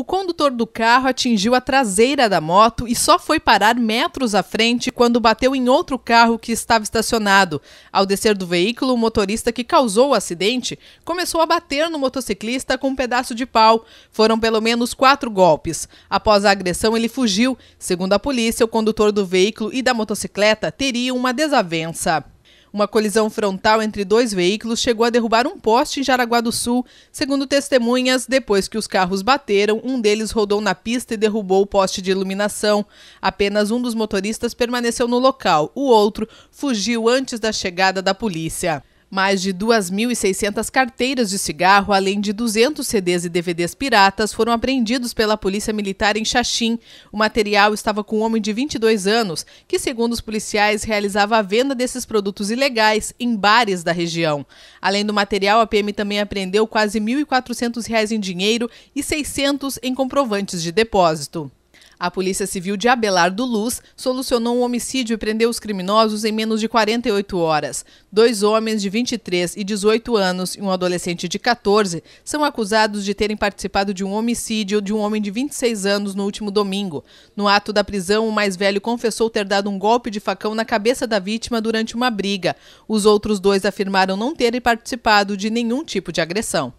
O condutor do carro atingiu a traseira da moto e só foi parar metros à frente quando bateu em outro carro que estava estacionado. Ao descer do veículo, o motorista que causou o acidente começou a bater no motociclista com um pedaço de pau. Foram pelo menos quatro golpes. Após a agressão, ele fugiu. Segundo a polícia, o condutor do veículo e da motocicleta teriam uma desavença. Uma colisão frontal entre dois veículos chegou a derrubar um poste em Jaraguá do Sul. Segundo testemunhas, depois que os carros bateram, um deles rodou na pista e derrubou o poste de iluminação. Apenas um dos motoristas permaneceu no local, o outro fugiu antes da chegada da polícia. Mais de 2.600 carteiras de cigarro, além de 200 CDs e DVDs piratas, foram apreendidos pela Polícia Militar em Xaxim. O material estava com um homem de 22 anos, que, segundo os policiais, realizava a venda desses produtos ilegais em bares da região. Além do material, a PM também apreendeu quase R$ 1.400 em dinheiro e 600 em comprovantes de depósito. A Polícia Civil de Abelardo Luz solucionou um homicídio e prendeu os criminosos em menos de 48 horas. Dois homens de 23 e 18 anos e um adolescente de 14 são acusados de terem participado de um homicídio de um homem de 26 anos no último domingo. No ato da prisão, o mais velho confessou ter dado um golpe de facão na cabeça da vítima durante uma briga. Os outros dois afirmaram não terem participado de nenhum tipo de agressão.